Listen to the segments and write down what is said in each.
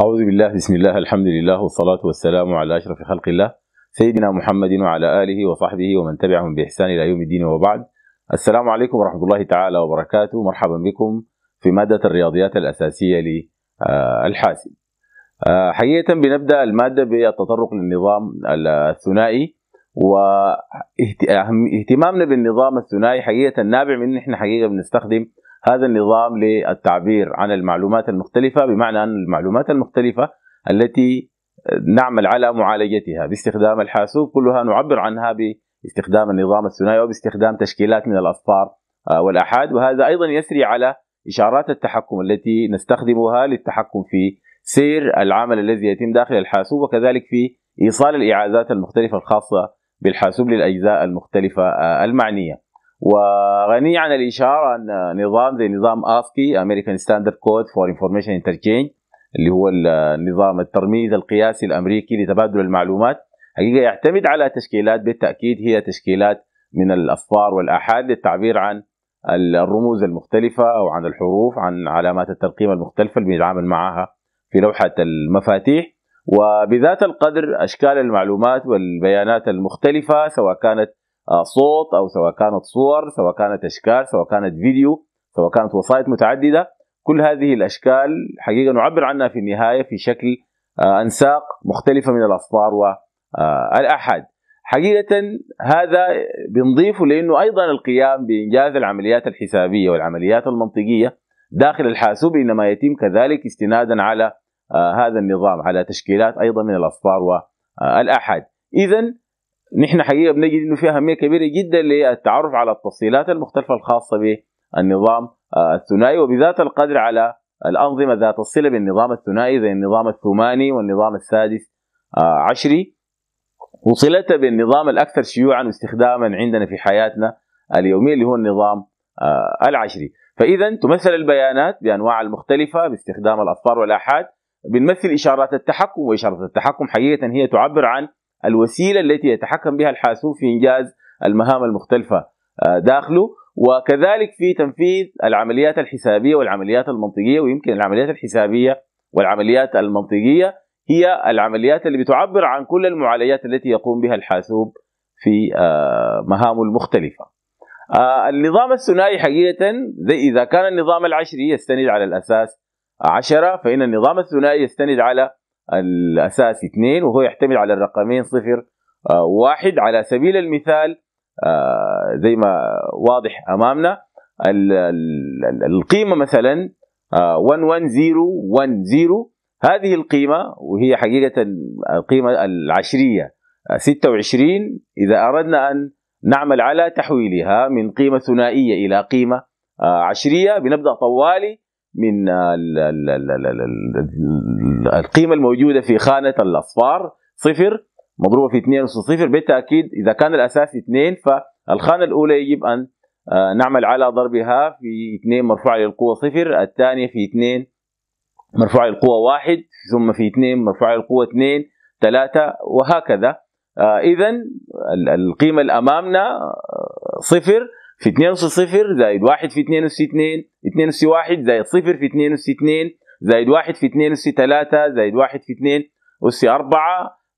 أعوذ بالله بسم الله الحمد لله والصلاة والسلام على أشرف خلق الله سيدنا محمد وعلى آله وصحبه ومن تبعهم بإحسان إلى يوم الدين وبعد السلام عليكم ورحمة الله تعالى وبركاته مرحبا بكم في مادة الرياضيات الأساسية للحاسب آه، حقيقة بنبدأ المادة بالتطرق للنظام الثنائي واهتمامنا بالنظام الثنائي حقيقة نابع من إن إحنا حقيقة بنستخدم هذا النظام للتعبير عن المعلومات المختلفة بمعنى أن المعلومات المختلفة التي نعمل على معالجتها باستخدام الحاسوب كلها نعبر عنها باستخدام النظام الثنائي وباستخدام تشكيلات من الأصفار آه، والأحاد وهذا أيضا يسري على إشارات التحكم التي نستخدمها للتحكم في سير العمل الذي يتم داخل الحاسوب وكذلك في إيصال الإعازات المختلفة الخاصة بالحاسوب للأجزاء المختلفة آه، المعنية وغني عن الاشاره ان نظام زي نظام اسكي امريكان ستاندرد كود فور انفورميشن انترشينج اللي هو النظام الترميز القياسي الامريكي لتبادل المعلومات حقيقه يعتمد على تشكيلات بالتاكيد هي تشكيلات من الاصفار والاحاد للتعبير عن الرموز المختلفه او عن الحروف عن علامات الترقيم المختلفه اللي بنتعامل معها في لوحه المفاتيح وبذات القدر اشكال المعلومات والبيانات المختلفه سواء كانت آه، صوت او سواء كانت صور سواء كانت اشكال سواء كانت فيديو سواء كانت وسائط متعدده كل هذه الاشكال حقيقه نعبر عنها في النهايه في شكل آه، انساق مختلفه من الاصفار والاحاد آه، حقيقه هذا بنضيفه لانه ايضا القيام بانجاز العمليات الحسابيه والعمليات المنطقيه داخل الحاسوب انما يتم كذلك استنادا على هذا النظام على تشكيلات ايضا من الاصفار والاحاد اذا نحن حقيقه بنجد انه في اهميه كبيره جدا للتعرف على التفصيلات المختلفه الخاصه بالنظام آه، الثنائي وبذات القدر على الانظمه ذات الصله بالنظام الثنائي زي النظام الثماني والنظام السادس آه، عشري وصلتها بالنظام الاكثر شيوعا واستخداما عندنا في حياتنا اليوميه اللي هو النظام آه، العشري فاذا تمثل البيانات بانواع المختلفه باستخدام الاصفار والاحاد بنمثل اشارات التحكم واشارات التحكم حقيقه هي تعبر عن الوسيله التي يتحكم بها الحاسوب في انجاز المهام المختلفه آه، داخله وكذلك في تنفيذ العمليات الحسابيه والعمليات المنطقيه ويمكن العمليات الحسابيه والعمليات المنطقيه هي العمليات اللي بتعبر عن كل المعالجات التي يقوم بها الحاسوب في آه، مهامه المختلفه. آه، النظام الثنائي حقيقه اذا كان النظام العشري يستند على الاساس عشرة فإن النظام الثنائي يستند على الاساسي 2 وهو يحتمل على الرقمين آه، و 1 على سبيل المثال آه، زي ما واضح امامنا القيمه مثلا 11010 آه، هذه القيمه وهي حقيقه القيمه العشريه 26 اذا اردنا ان نعمل على تحويلها من قيمه ثنائيه الى قيمه عشريه بنبدا طوالي من القيمة الموجودة في خانة الأصفار صفر مضروبة في 2 صفر بالتأكيد إذا كان الأساس 2 فالخانة الأولى يجب أن آه، نعمل على ضربها في 2 مرفوعة للقوة صفر الثانية في 2 مرفوعة للقوة واحد ثم في 2 مرفوعة للقوة 2 3 وهكذا آه، إذا القيمة الأمامنا آه، صفر في 2 أس صفر زائد 1 في 2 أس 2 2 أس 1 زائد 0 في 2 أس 2 زائد 1 في 2 أس 3 زائد 1 في 2 أس 4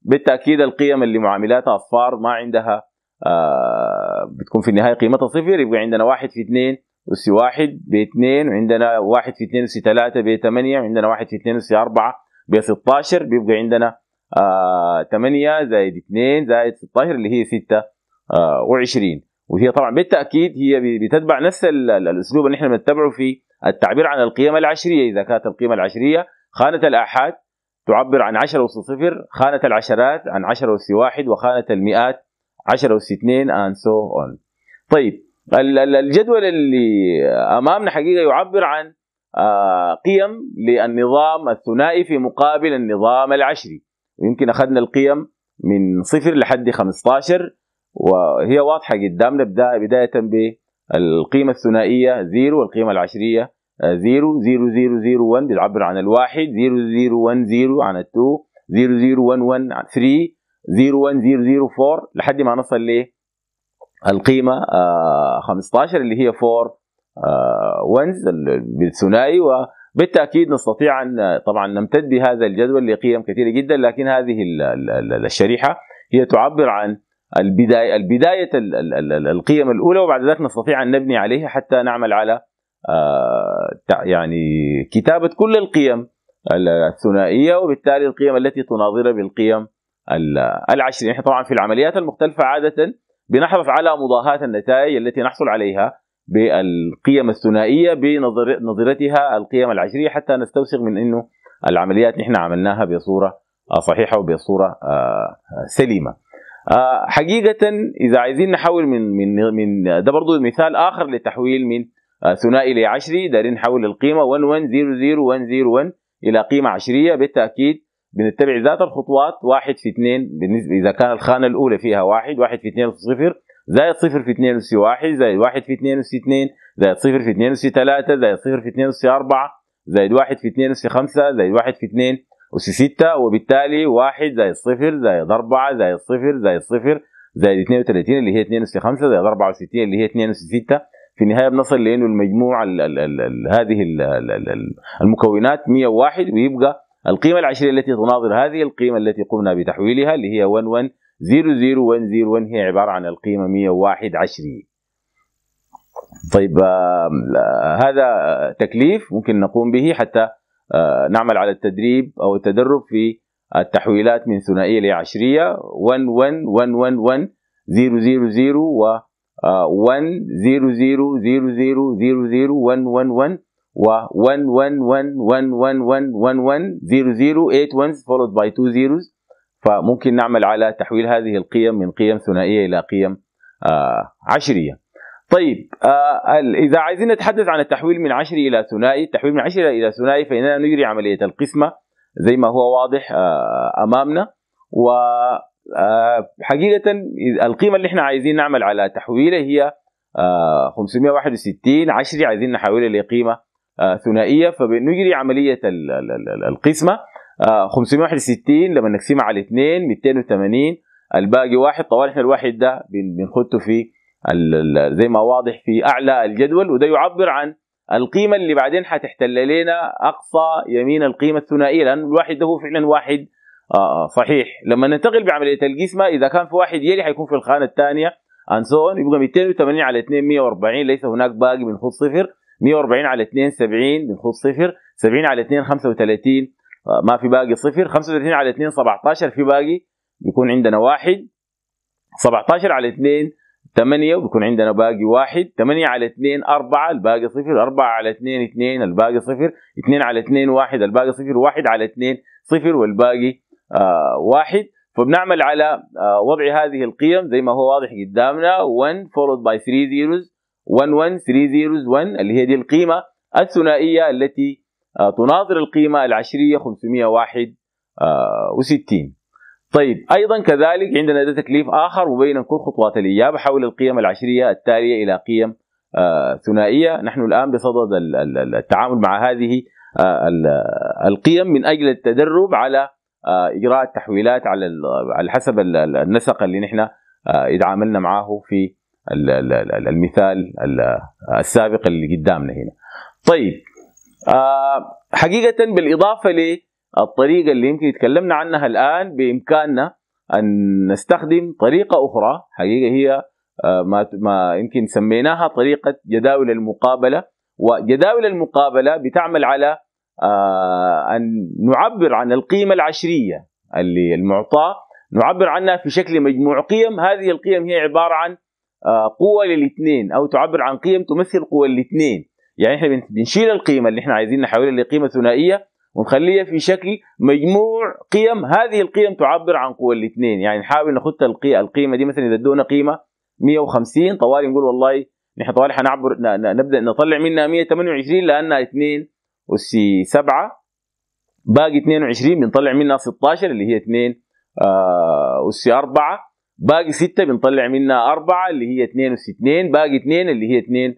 بالتأكيد القيم اللي معاملاتها أصفار ما عندها آه بتكون في النهاية قيمتها صفر يبقى عندنا 1 في 2 أس 1 ب 2 وعندنا 1 في 2 أس 3 ب 8 وعندنا 1 في 2 أس 4 ب 16 بيبقى عندنا آه 8 زائد 2 زائد 16 اللي هي 26 وهي طبعا بالتاكيد هي بتتبع نفس الاسلوب اللي احنا بنتبعه في التعبير عن القيمه العشريه اذا كانت القيمه العشريه خانه الاحاد تعبر عن 10 أس 0 خانة العشرات عن 10 أس 1 وخانة المئات 10 أس 2 and so on طيب الجدول اللي أمامنا حقيقة يعبر عن آه، قيم للنظام الثنائي في مقابل النظام العشري ويمكن أخذنا القيم من صفر لحد 15 وهي واضحه قدامنا بدايه بالقيمه الثنائيه زيرو والقيمه العشريه زيرو زيرو زيرو زيرو 1 بتعبر عن الواحد زيرو زيرو 1 زيرو عن التو زيرو زيرو 1 1 3 زيرو 1 زيرو زيرو 4 لحد ما نصل القيمه 15 آه، اللي هي 4 ونز آه، بالثنائي وبالتاكيد نستطيع ان طبعا نمتد بهذا الجدول لقيم كثيره جدا لكن هذه الشريحه هي تعبر عن البداية البداية القيم الأولى وبعد ذلك نستطيع أن نبني عليها حتى نعمل على آه، يعني كتابة كل القيم الثنائية وبالتالي القيم التي تناظر بالقيم العشرية نحن يعني طبعا في العمليات المختلفة عادة بنحرص على مضاهاة النتائج التي نحصل عليها بالقيم الثنائية بنظرتها القيم العشرية حتى نستوثق من أنه العمليات نحن عملناها بصورة آه، صحيحة وبصورة آه، سليمة آه، حقيقه اذا عايزين نحول من من من ده برضه مثال اخر لتحويل من آه، ثنائي لعشري دارين نحول القيمه 1100101 الى قيمه عشريه بالتاكيد بنتبع ذات الخطوات واحد في اثنين بالنسبه اذا كان الخانه الاولى فيها واحد واحد في اثنين صفر زائد صفر في اثنين أس واحد زائد واحد في اثنين أس اثنين زائد صفر في اثنين أس ثلاثة زائد صفر في اثنين أس أربعة زائد واحد في اثنين أس خمسة زائد واحد في اثنين أس 6 وبالتالي 1 زائد 0 زائد 4 زائد 0 زائد 0 زائد 32 اللي هي 2 أس 5 زائد 64 اللي هي 2 أس 6 في النهاية بنصل لأنه المجموع الـ الـ الـ الـ هذه الـ الـ الـ المكونات 101 ويبقى القيمة العشرية التي تناظر هذه القيمة التي قمنا بتحويلها اللي هي 1100101 هي عبارة عن القيمة 101 عشري طيب آه هذا تكليف ممكن نقوم به حتى نعمل على التدريب او التدرب في التحويلات من ثنائيه لعشريه 1 1 1 1 1 0 0 0 و 1 0 0 0 0 0 0 1 1 1 و 1 1 1 1 1 1 1 1 0 0 8 1s followed by 2 zeros فممكن نعمل على تحويل هذه القيم من قيم ثنائيه الى قيم عشريه طيب آه اذا عايزين نتحدث عن التحويل من عشري الى ثنائي، التحويل من عشري الى ثنائي فاننا نجري عمليه القسمه زي ما هو واضح آه امامنا و آه، حقيقة القيمة اللي احنا عايزين نعمل على تحويله هي 561 آه، عشري عايزين نحولها لقيمة آه، ثنائية فبنجري عملية القسمة 561 لما نقسمها على 2 280 الباقي واحد طوال احنا الواحد ده بنخده في زي ما واضح في اعلى الجدول وده يعبر عن القيمه اللي بعدين حتحتل لنا اقصى يمين القيمه الثنائيه لان الواحد ده هو فعلا واحد آه, آه، صحيح لما ننتقل بعمليه القسمه اذا كان في واحد يلي حيكون في الخانه الثانيه ان سون يبقى 280 على 2 140 ليس هناك باقي بنخوض صفر 140 على 2 70 بنخوض صفر 70 على 2 35 آه ما في باقي صفر 35 على 2 17 في باقي بيكون عندنا واحد 17 على 2 8 وبيكون عندنا باقي واحد 8 على 2 4 الباقي صفر 4 على 2 2 الباقي صفر 2 على 2 1 الباقي صفر 1 على 2 صفر والباقي آه واحد فبنعمل على آه وضع هذه القيم زي ما هو واضح قدامنا 1 followed by 3 zeros 1 1 3 zeros 1 اللي هي دي القيمة الثنائية التي آه تناظر القيمة العشرية 561 طيب ايضا كذلك عندنا ده تكليف اخر وبين كل خطوات الاجابه حول القيم العشريه التاليه الى قيم آه، ثنائيه نحن الان بصدد التعامل مع هذه آه، القيم من اجل التدرب على آه، اجراء التحويلات على على حسب النسق اللي نحن اتعاملنا معاه في المثال السابق اللي قدامنا هنا. طيب حقيقه بالاضافه ل الطريقه اللي يمكن تكلمنا عنها الان بامكاننا ان نستخدم طريقه اخرى حقيقه هي آه، ما ما يمكن سميناها طريقه جداول المقابله وجداول المقابله بتعمل على آه، ان نعبر عن القيمه العشريه اللي المعطاه نعبر عنها في شكل مجموع قيم هذه القيم هي عباره عن آه، قوة للاثنين او تعبر عن قيم تمثل قوى الاثنين يعني احنا بنشيل القيمه اللي احنا عايزين نحولها لقيمه ثنائيه ونخليها في شكل مجموع قيم هذه القيم تعبر عن قوى الاثنين يعني نحاول ناخذ القيمه دي مثلا اذا ادونا قيمه 150 طوالي نقول والله نحن طوالي حنعبر نبدا نطلع منها 128 لانها 2 اس 7 باقي 22 بنطلع منها 16 اللي هي 2 اس 4 باقي 6 بنطلع منها 4 اللي هي 2 اس 2 باقي 2 اللي هي 2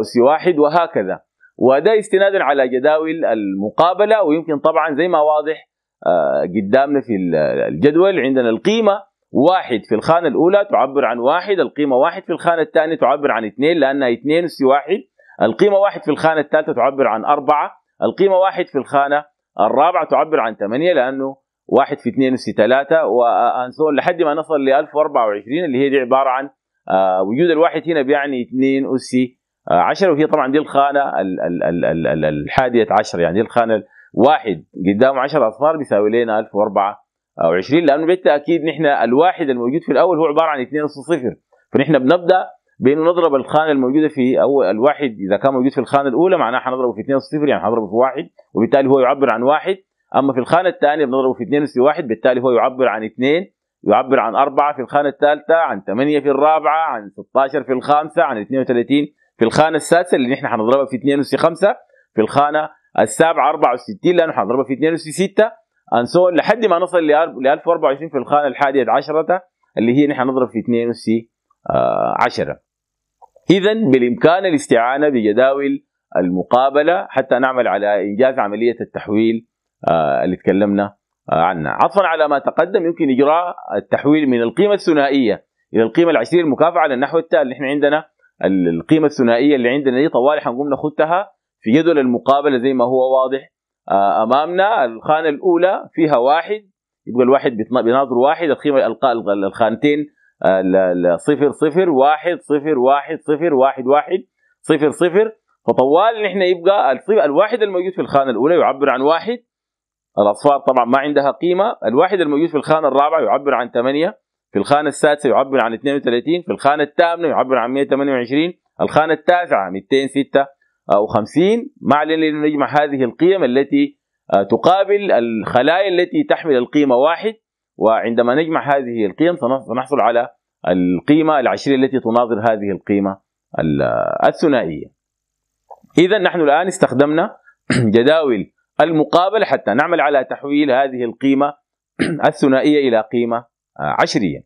اس 1 وهكذا وده استنادا على جداول المقابله ويمكن طبعا زي ما واضح آه، قدامنا في الجدول عندنا القيمه واحد في الخانه الاولى تعبر عن واحد، القيمه واحد في الخانه الثانيه تعبر عن اثنين لانها اثنين اس واحد، القيمه واحد في الخانه الثالثه تعبر عن اربعه، القيمه واحد في الخانه الرابعه تعبر عن ثمانيه لانه واحد في اثنين اس ثلاثه وانسون لحد ما نصل ل 1024 اللي هي دي عباره عن آه، وجود الواحد هنا بيعني اثنين اس 10 آه، وهي طبعا دي الخانه الحادية عشر يعني دي الخانه واحد قدامه 10 اصفار بيساوي لنا 1024 لانه بالتاكيد نحن الواحد الموجود في الاول هو عباره عن 2 صفر فنحن بنبدا بانه نضرب الخانه الموجوده في اول الواحد اذا كان موجود في الخانه الاولى معناها حنضربه في 2 صفر يعني حنضربه في واحد وبالتالي هو يعبر عن واحد اما في الخانه الثانيه بنضربه في 2 اصل واحد بالتالي هو يعبر عن اثنين يعبر عن أربعة في الخانة الثالثة عن ثمانية في الرابعة عن 16 في الخامسة عن 32 في الخانه السادسه اللي نحن حنضربها في 2 اس 5 في الخانه السابعه 64 لانه حنضربها في 2 اس 6 انسون لحد ما نصل ل 1024 في الخانه الحادية عشرة اللي هي نحن نضرب في 2 اس 10 اذا بالامكان الاستعانه بجداول المقابله حتى نعمل على انجاز عمليه التحويل آه، اللي تكلمنا آه، عنها عطفا على ما تقدم يمكن اجراء التحويل من القيمه الثنائيه الى القيمه العشريه المكافاه على النحو التالي نحن عندنا القيمه الثنائيه اللي عندنا دي طوالي حنقوم ناخدها في جدول المقابله زي ما هو واضح آه، امامنا الخانه الاولى فيها واحد يبقى الواحد بيناظر واحد القيمه الخانتين آه، صفر صفر واحد صفر واحد صفر واحد واحد صفر صفر فطوال نحن يبقى الواحد الموجود في الخانه الاولى يعبر عن واحد الاصفار طبعا ما عندها قيمه الواحد الموجود في الخانه الرابعه يعبر عن ثمانيه في الخانة السادسة يعبر عن 32 في الخانة الثامنة يعبر عن 128 الخانة التاسعة 256 آه، علينا لأنه نجمع هذه القيم التي آه، تقابل الخلايا التي تحمل القيمة واحد وعندما نجمع هذه القيم سنحصل على القيمة العشرية التي تناظر هذه القيمة الثنائية إذا نحن الآن استخدمنا جداول المقابلة حتى نعمل على تحويل هذه القيمة الثنائية إلى قيمة آه، عشريا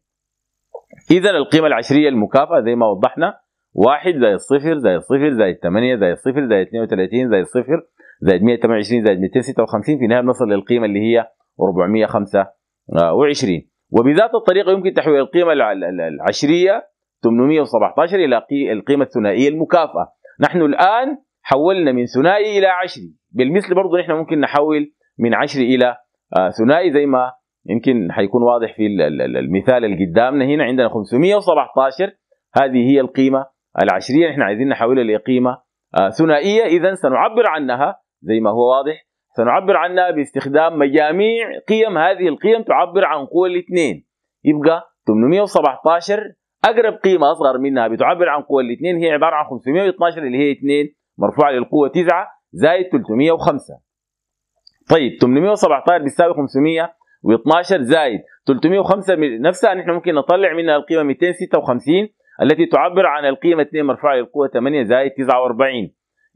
اذا القيمه العشريه المكافاه زي ما وضحنا 1 زائد 0 زائد 0 زائد 8 زائد 0 زائد 32 زائد 0 زائد 128 زائد 256 في النهايه بنصل للقيمه اللي هي 425 آه، وبذات الطريقه يمكن تحويل القيمه العشريه 817 الى القيمه الثنائيه المكافاه نحن الان حولنا من ثنائي الى عشري بالمثل برضه نحن ممكن نحول من عشري الى آه، ثنائي زي ما يمكن حيكون واضح في المثال اللي قدامنا هنا عندنا 517 هذه هي القيمه العشريه نحن عايزين نحولها لقيمه آه، ثنائيه اذا سنعبر عنها زي ما هو واضح سنعبر عنها باستخدام مجاميع قيم هذه القيم تعبر عن قوى الاثنين يبقى 817 اقرب قيمه اصغر منها بتعبر عن قوه الاثنين هي عباره عن 512 اللي هي 2 مرفوعه للقوه 9 زائد 305 طيب 817 بتساوي 500 و12 زائد 305 نفسها نحن ممكن نطلع منها القيمه 256 التي تعبر عن القيمه 2 مرفوعه للقوه 8 زائد 49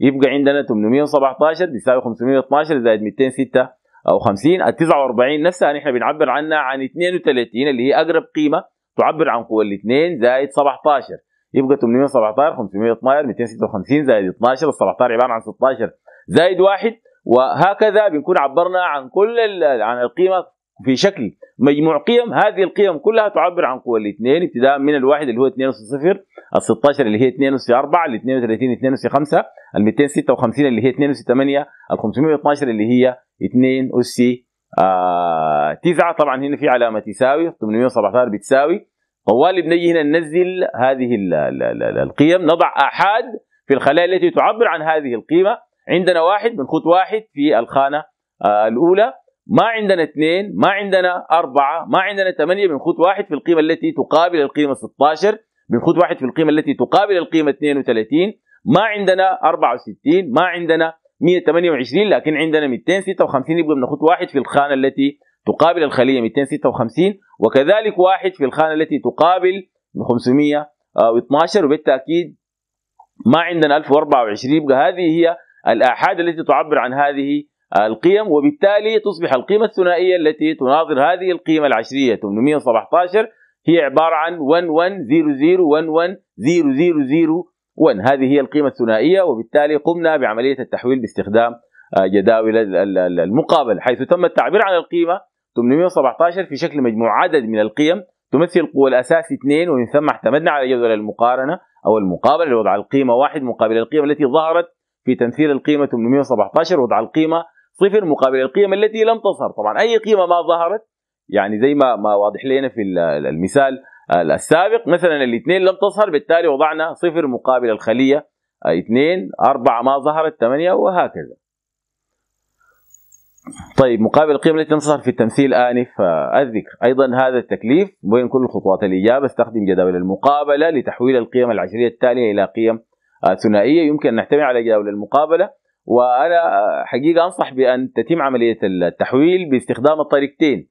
يبقى عندنا 817 بيساوي 512 زائد 256 ال 49 نفسها نحن بنعبر عنها عن 32 اللي هي اقرب قيمه تعبر عن قوه الاثنين زائد 17 يبقى 817 512 256 زائد 12 ال 17 عباره عن 16 زائد واحد وهكذا بنكون عبرنا عن كل عن القيمه في شكل مجموع قيم هذه القيم كلها تعبر عن قوى الاثنين ابتداء من الواحد اللي هو 2 اس 0 ال 16 اللي هي 2 اس 4 ال 32 2 اس 5 ال 256 اللي هي 2 اس 8 ال 512 اللي هي 2 اس 9 آه، طبعا هنا في علامه تساوي 817 بتساوي طوال بنجي هنا ننزل هذه الـ الـ الـ القيم نضع احاد في الخلايا التي تعبر عن هذه القيمه عندنا واحد بنخط واحد في الخانه آه، الاولى ما عندنا اثنين ما عندنا أربعة ما عندنا ثمانية بنخط واحد في القيمة التي تقابل القيمة 16 بنخط واحد في القيمة التي تقابل القيمة 32 ما عندنا 64 ما عندنا 128 لكن عندنا 256 يبقى بنخط واحد في الخانة التي تقابل الخلية 256 وكذلك واحد في الخانة التي تقابل 512 وبالتأكيد ما عندنا 1024 يبقى هذه هي الآحاد التي تعبر عن هذه القيم وبالتالي تصبح القيمة الثنائية التي تناظر هذه القيمة العشرية 817 هي عبارة عن 1100110001 هذه هي القيمة الثنائية وبالتالي قمنا بعملية التحويل باستخدام آه، جداول المقابل حيث تم التعبير عن القيمة 817 في شكل مجموع عدد من القيم تمثل قوة الأساس 2 ومن ثم اعتمدنا على جدول المقارنة أو المقابلة لوضع القيمة 1 مقابل القيمة التي ظهرت في تمثيل القيمة 817 وضع القيمة صفر مقابل القيم التي لم تظهر طبعا اي قيمه ما ظهرت يعني زي ما ما واضح لنا في المثال السابق مثلا الاثنين لم تظهر بالتالي وضعنا صفر مقابل الخليه آه، اثنين أربعة ما ظهرت ثمانية وهكذا طيب مقابل القيم التي لم تظهر في التمثيل آنف آه، الذكر أيضا هذا التكليف بين كل خطوات الإجابة استخدم جداول المقابلة لتحويل القيم العشرية التالية إلى قيم آه، ثنائية يمكن أن نعتمد على جداول المقابلة وانا حقيقه انصح بان تتم عمليه التحويل باستخدام الطريقتين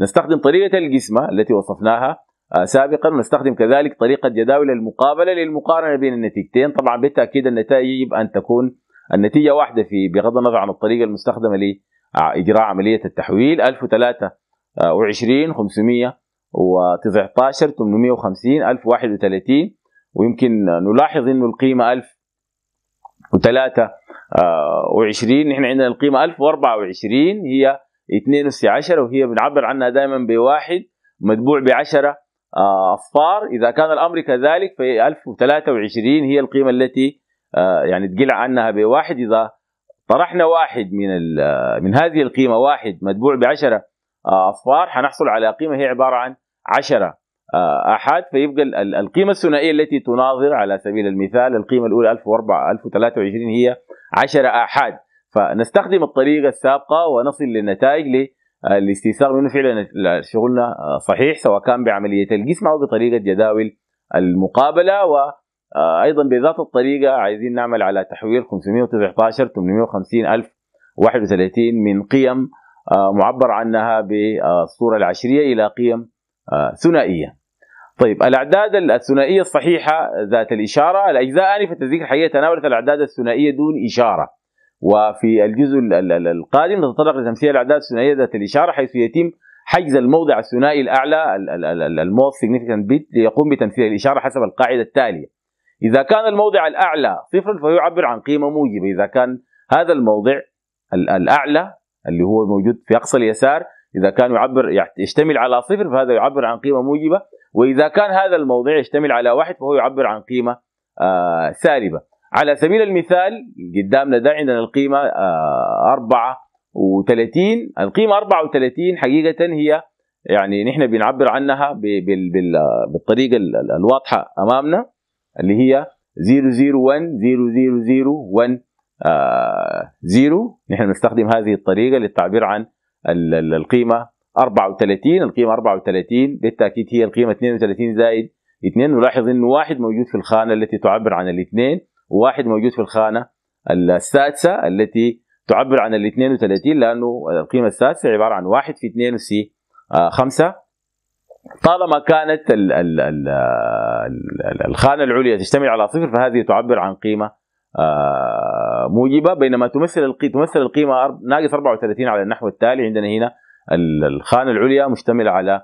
نستخدم طريقه القسمه التي وصفناها آه، سابقا ونستخدم كذلك طريقه جداول المقابله للمقارنه بين النتيجتين طبعا بالتاكيد النتائج يجب ان تكون النتيجه واحده في بغض النظر عن الطريقه المستخدمه لاجراء آه، عمليه التحويل 1023 519 850 1031 ويمكن نلاحظ انه القيمه 1003 و20 نحن عندنا القيمه 1024 هي 2 اس 10 وهي بنعبر عنها دائما بواحد مدبوع ب 10 اصفار آه، اذا كان الامر كذلك في 1023 هي القيمه التي آه، يعني تقلع عنها بواحد اذا طرحنا واحد من آه، من هذه القيمه واحد مدبوع ب 10 اصفار حنحصل على قيمه هي عباره عن 10 احاد فيبقى القيمه الثنائيه التي تناظر على سبيل المثال القيمه الاولى 1004 1023 هي 10 آحاد فنستخدم الطريقة السابقة ونصل للنتائج آه، للاستيثار بأنه فعلا شغلنا آه، صحيح سواء كان بعملية الجسم أو بطريقة جداول المقابلة و آه، ايضا بذات الطريقه عايزين نعمل على تحويل 519 850 الف 31 من قيم معبر عنها بالصوره العشريه الى قيم ثنائيه طيب الاعداد الثنائيه الصحيحه ذات الاشاره الاجزاء انفه الذكر الحقيقه تناولت الاعداد الثنائيه دون اشاره وفي الجزء القادم نتطرق لتمثيل الاعداد الثنائيه ذات الاشاره حيث يتم حجز الموضع الثنائي الاعلى الموست سيجنيفيكانت بيت ليقوم بتمثيل الاشاره حسب القاعده التاليه اذا كان الموضع الاعلى صفرا فهو يعبر عن قيمه موجبه اذا كان هذا الموضع الاعلى اللي هو موجود في اقصى اليسار اذا كان يعبر يشتمل على صفر فهذا يعبر عن قيمه موجبه واذا كان هذا الموضع يشتمل على واحد فهو يعبر عن قيمه آه، سالبه على سبيل المثال قدامنا ده عندنا القيمه 34 آه، القيمه 34 حقيقه هي يعني نحن بنعبر عنها بالطريقه الواضحه امامنا اللي هي 001 0 آه، نحن نستخدم هذه الطريقه للتعبير عن القيمه 34 القيمة 34 بالتأكيد هي القيمة 32 زائد 2 نلاحظ أن واحد موجود في الخانة التي تعبر عن الاثنين وواحد موجود في الخانة السادسة التي تعبر عن ال 32 لأنه القيمة السادسة عبارة عن واحد في 2 سي 5 طالما كانت ال ال ال الخانة العليا تشتمل على صفر فهذه تعبر عن قيمة آه، موجبة بينما تمثل تمثل القيمة ناقص 34 على النحو التالي عندنا هنا الخانة العليا مشتملة على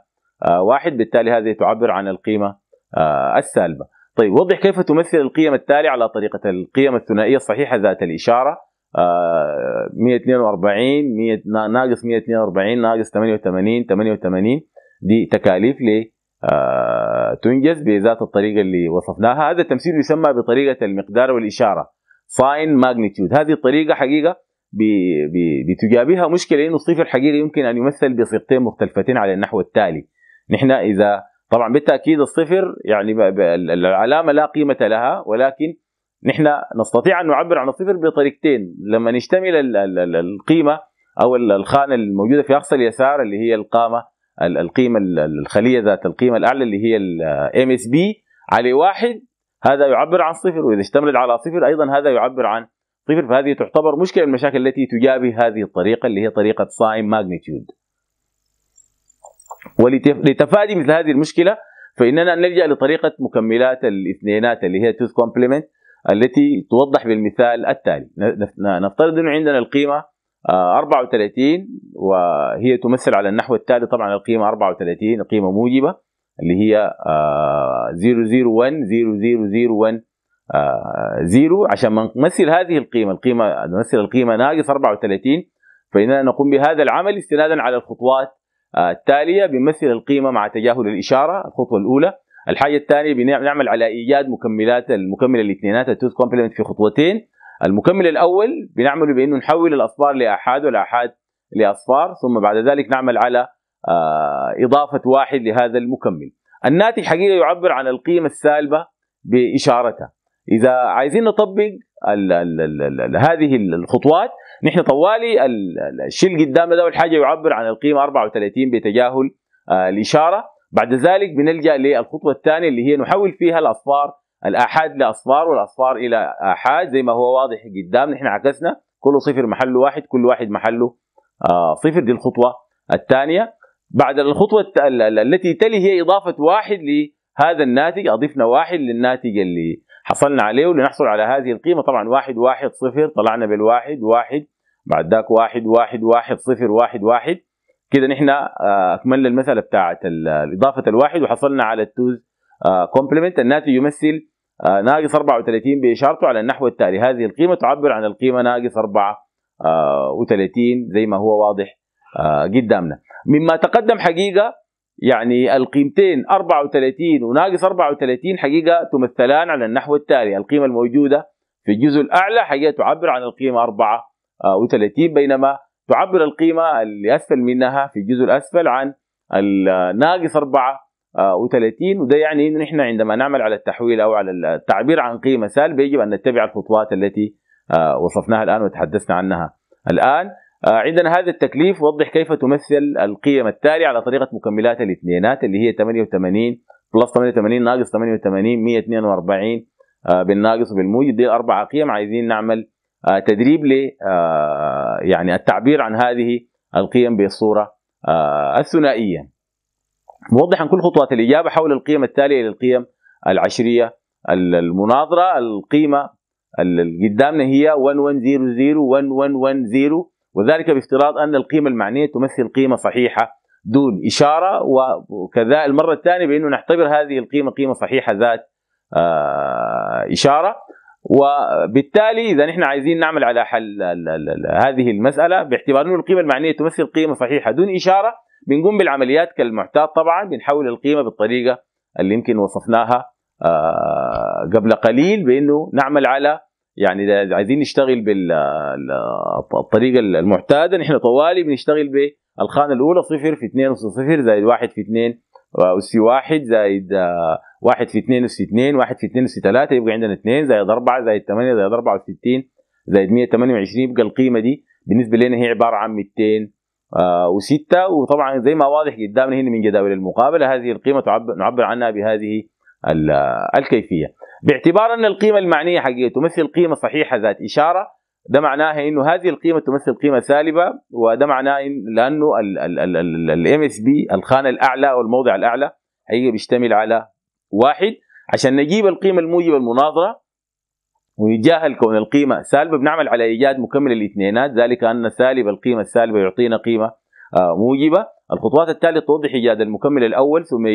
آه، واحد بالتالي هذه تعبر عن القيمة آه، السالبة طيب وضح كيف تمثل القيم التالية على طريقة القيم الثنائية الصحيحة ذات الإشارة 142 آه، 100 ناقص 142 ناقص 88 88 دي تكاليف ل تنجز بذات الطريقة اللي وصفناها هذا التمثيل يسمى بطريقة المقدار والإشارة ساين ماجنتيود هذه الطريقة حقيقة بتجابهها مشكله انه الصيف الحقيقي يمكن ان يمثل بصيغتين مختلفتين على النحو التالي نحن اذا طبعا بالتاكيد الصفر يعني العلامه لا قيمه لها ولكن نحن نستطيع ان نعبر عن الصفر بطريقتين لما نشتمل القيمه او الخانه الموجوده في اقصى اليسار اللي هي القامه القيمه الخليه ذات القيمه الاعلى اللي هي الام اس بي على واحد هذا يعبر عن صفر واذا اشتملت على صفر ايضا هذا يعبر عن صفر طيب، فهذه تعتبر مشكلة من المشاكل التي تجابه هذه الطريقة اللي هي طريقة صايم ماجنتيود ولتفادي مثل هذه المشكلة فإننا نلجأ لطريقة مكملات الاثنينات اللي هي توث كومبلمنت التي توضح بالمثال التالي نفترض أنه عندنا القيمة 34 آه، وهي تمثل على النحو التالي طبعا القيمة 34 قيمة موجبة اللي هي 001 آه، 0001 آه، زيرو عشان ما نمثل هذه القيمه القيمه نمثل القيمه ناقص 34 فاننا نقوم بهذا العمل استنادا على الخطوات آه، التاليه بنمثل القيمه مع تجاهل الاشاره الخطوه الاولى الحاجه الثانيه بنعمل على ايجاد مكملات المكمله الاثنينات التوث كومبلمنت في خطوتين المكمل الاول بنعمله بانه نحول الاصفار لاحاد والاحاد لاصفار ثم بعد ذلك نعمل على آه، اضافه واحد لهذا المكمل الناتج حقيقه يعبر عن القيمه السالبه باشارتها اذا عايزين نطبق الـ الـ الـ الـ الـ هذه الخطوات نحن طوالي الشيء اللي قدامنا ده والحاجه يعبر عن القيمه 34 بتجاهل آه، الاشاره بعد ذلك بنلجا للخطوه الثانيه اللي هي نحول فيها الاصفار الاحاد لاصفار والاصفار الى احاد زي ما هو واضح قدام نحن عكسنا كل صفر محله واحد كل واحد محله آه، صفر دي الخطوه الثانيه بعد الخطوه التي تلي هي اضافه واحد لهذا الناتج اضفنا واحد للناتج اللي حصلنا عليه ولنحصل على هذه القيمة طبعا واحد واحد صفر طلعنا بالواحد واحد بعد ذاك واحد واحد واحد صفر واحد واحد كده نحن آه، أكملنا المثل بتاعة الإضافة الواحد وحصلنا على التوز كومبلمنت آه، الناتج يمثل آه، ناقص 34 بإشارته على النحو التالي هذه القيمة تعبر عن القيمة ناقص 34 زي ما هو واضح قدامنا مما تقدم حقيقة يعني القيمتين 34 وناقص 34 حقيقة تمثلان على النحو التالي القيمة الموجودة في الجزء الأعلى حقيقة تعبر عن القيمة 34 بينما تعبر القيمة اللي أسفل منها في الجزء الأسفل عن الناقص 34 وده يعني انه نحن عندما نعمل على التحويل او على التعبير عن قيمه سالبه يجب ان نتبع الخطوات التي آه، وصفناها الان وتحدثنا عنها الان آه، عندنا هذا التكليف وضح كيف تمثل القيم التالية على طريقة مكملات الاثنينات اللي هي 88 بلس 88 ناقص 88 142 آه، بالناقص وبالموجب دي أربع قيم عايزين نعمل آه، تدريب ل يعني التعبير عن هذه القيم بالصورة الثنائية عن كل خطوات الإجابة حول القيم التالية للقيم العشرية المناظرة القيمة اللي قدامنا هي 1100 1110 وذلك بافتراض أن القيمة المعنية تمثل قيمة صحيحة دون إشارة وكذا المرة الثانية بأنه نعتبر هذه القيمة قيمة صحيحة ذات آه، إشارة وبالتالي إذا نحن عايزين نعمل على حل هذه المسألة باعتبار أنه القيمة المعنية تمثل قيمة صحيحة دون إشارة بنقوم بالعمليات كالمعتاد طبعا بنحول القيمة بالطريقة اللي يمكن وصفناها آه، قبل قليل بأنه نعمل على يعني اذا عايزين نشتغل بالطريقه المعتاده نحن طوالي بنشتغل بالخانه الاولى صفر في 2 اس 0 زائد 1 في 2 اس 1 زائد 1 آه، في 2 اس 2 1 في 2 اس 3 يبقى عندنا 2 زائد 4 زائد 8 زائد 64 زائد 128 يبقى القيمه دي بالنسبه لنا هي عباره عن 206 آه، وطبعا زي ما واضح قدامنا هنا من جداول المقابله هذه القيمه نعبر عنها بهذه آه، الكيفيه باعتبار ان القيمه المعنيه حقيقه تمثل قيمه صحيحه ذات اشاره ده معناها انه هذه القيمه تمثل قيمه سالبه وده معناه إن لانه الام اس بي الخانه الاعلى او الموضع الاعلى هي بيشتمل على واحد عشان نجيب القيمه الموجبه المناظره ونتجاهل كون القيمه سالبه بنعمل على ايجاد مكمل الاثنينات ذلك ان سالب القيمه السالبه يعطينا قيمه آه، موجبه الخطوات التاليه توضح ايجاد المكمل الاول ثم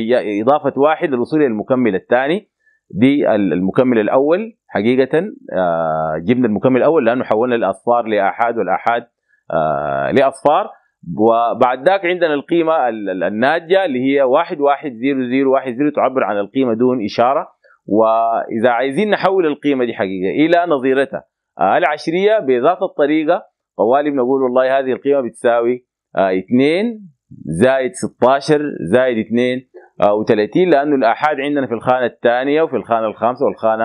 اضافه واحد للوصول الى المكمل الثاني دي المكمل الاول حقيقه آه، جبنا المكمل الاول لانه حولنا الاصفار لاحاد والاحاد آه، لاصفار وبعد ذاك عندنا القيمه الناتجه اللي هي 110010 تعبر عن القيمه دون اشاره واذا عايزين نحول القيمه دي حقيقه الى نظيرتها آه، العشريه بذات الطريقه طوالي بنقول والله هذه القيمه بتساوي 2 زائد 16 زائد 2 او آه، 30 لانه الاحاد عندنا في الخانه الثانيه وفي الخانه الخامسه والخانه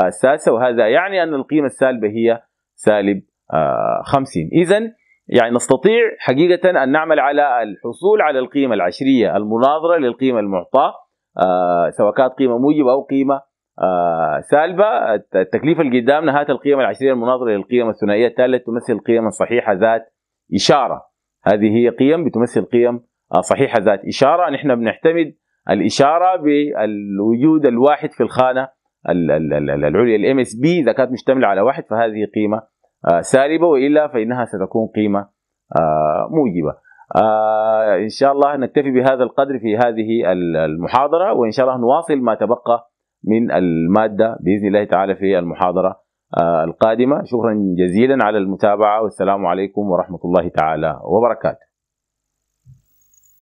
آه، السادسه وهذا يعني ان القيمه السالبه هي سالب 50 آه، اذا يعني نستطيع حقيقة أن نعمل على الحصول على القيمة العشرية المناظرة للقيمة المعطاة سواء كانت قيمة موجبة أو قيمة سالبة التكليف اللي قدامنا هات القيمة العشرية المناظرة للقيمة الثنائية الثالثة تمثل قيما صحيحة ذات إشارة هذه هي قيم بتمثل قيم صحيحة ذات إشارة نحن بنعتمد الاشاره بالوجود الواحد في الخانه العليا الام اس بي اذا كانت مشتمله على واحد فهذه قيمه آه، سالبه والا فانها ستكون قيمه آه، موجبه آه، ان شاء الله نكتفي بهذا القدر في هذه المحاضره وان شاء الله نواصل ما تبقى من الماده باذن الله تعالى في المحاضره القادمه شكرا جزيلا على المتابعه والسلام عليكم ورحمه الله تعالى وبركاته